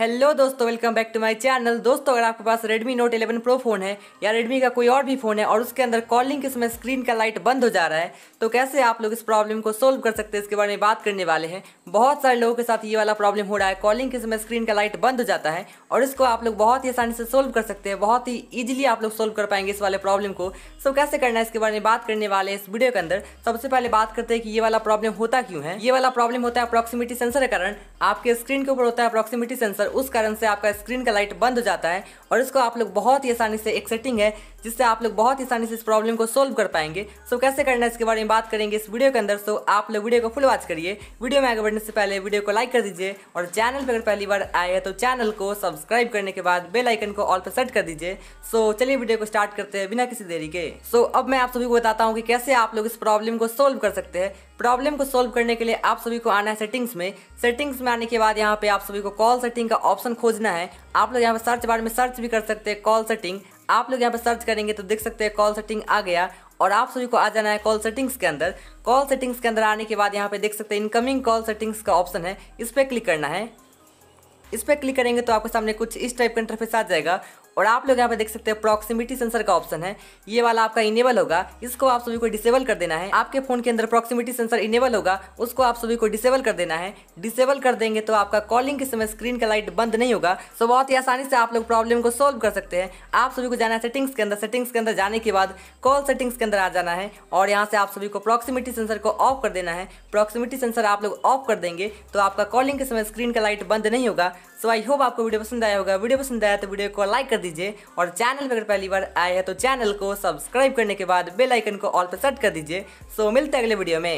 hello दोस्तों welcome back to my channel दोस्तों अगर आपके पास रेडमी नोट 11 प्रो फ़ोन है या रेडमी का कोई और भी फ़ोन है और उसके अंदर कॉलिंग के समय स्क्रीन का लाइट बंद हो जा रहा है तो कैसे आप लोग इस प्रॉब्लम को सोल्व कर सकते हैं इसके बारे में बात करने वाले हैं बहुत सारे लोगों के साथ ये वाला प्रॉब्लम हो रहा है कॉलिंग के समय स्क्रीन का लाइट बंद हो जाता है और इसको आप लोग बहुत ही आसानी से सोल्व कर सकते हैं बहुत ही ईजिली आप लोग सोल्व कर पाएंगे इस वाले प्रॉब्लम को सो कैसे करना है इसके बारे में बात करने वाले इस वीडियो के अंदर सबसे पहले बात करते हैं कि ये वाला प्रॉब्लम होता क्यों है ये वाला प्रॉब्लम होता है अप्रॉक्सिमिटी सेंसर के कारण आपके स्क्रीन के ऊपर होता है अप्रॉक्सिमिटी सेंसर और उस कारण से आपका स्क्रीन का लाइट बंद हो जाता है और इसको आप लोग बहुत ही आसानी से एक सेटिंग है जिससे आप लोग बहुत ही आसानी से इस प्रॉब्लम को सोल्व कर पाएंगे सो so, कैसे करना है इसके बारे में बात करेंगे इस वीडियो के अंदर सो so, आप लोग वीडियो को फुल वॉच करिए वीडियो में आगे बढ़ने से पहले वीडियो को लाइक कर दीजिए और चैनल पर अगर पहली बार आए हैं तो चैनल को सब्सक्राइब करने के बाद बेल आइकन को ऑल पर सेट कर दीजिए सो so, चलिए वीडियो को स्टार्ट करते हैं बिना किसी देरी के सो so, अब मैं आप सभी को बताता हूँ कि कैसे आप लोग इस प्रॉब्लम को सोल्व कर सकते हैं प्रॉब्लम को सोल्व करने के लिए आप सभी को आना है सेटिंग्स में सेटिंग्स में आने के बाद यहाँ पे आप सभी को कॉल सेटिंग का ऑप्शन खोजना है आप लोग यहाँ पर सर्च बार में सर्च भी कर सकते हैं कॉल सेटिंग आप लोग यहाँ पर सर्च करेंगे तो देख सकते हैं कॉल सेटिंग आ गया और आप सभी को आ जाना है कॉल सेटिंग्स के अंदर कॉल सेटिंग्स के अंदर आने के बाद यहाँ पे देख सकते हैं इनकमिंग कॉल सेटिंग्स का ऑप्शन है इस पर क्लिक करना है इस पर क्लिक करेंगे तो आपके सामने कुछ इस टाइप का इंटरफेस आ जाएगा और आप लोग यहाँ पे देख सकते हैं प्रॉक्सिमिटी सेंसर का ऑप्शन है ये वाला आपका इनेबल होगा इसको आप सभी को डिसेबल कर देना है आपके फोन के अंदर प्रॉक्सिमिटी सेंसर इनेबल होगा उसको आप सभी को डिसेबल कर देना है डिसेबल कर देंगे तो आपका कॉलिंग के समय स्क्रीन का लाइट बंद नहीं होगा सो बहुत ही आसानी से आप लोग प्रॉब्लम को सोल्व कर सकते हैं आप सभी को जाना है सेटिंग्स के अंदर सेटिंग्स के अंदर जाने के बाद कॉल सेटिंग्स के अंदर आ जाना है और यहाँ से आप सभी को प्रॉक्सिमिटी सेंसर को ऑफ कर देना है प्रॉक्सिमिटी सेंसर आप लोग ऑफ कर देंगे तो आपका कॉलिंग के समय स्क्रीन का लाइट बंद नहीं होगा सो आई होप आपको वीडियो पसंद आया होगा वीडियो पसंद आया तो वीडियो को लाइक कर दीजिए दीजिए और चैनल में अगर पहली बार आए हैं तो चैनल को सब्सक्राइब करने के बाद बेलाइकन को ऑल पर सेट कर दीजिए सो मिलते हैं अगले वीडियो में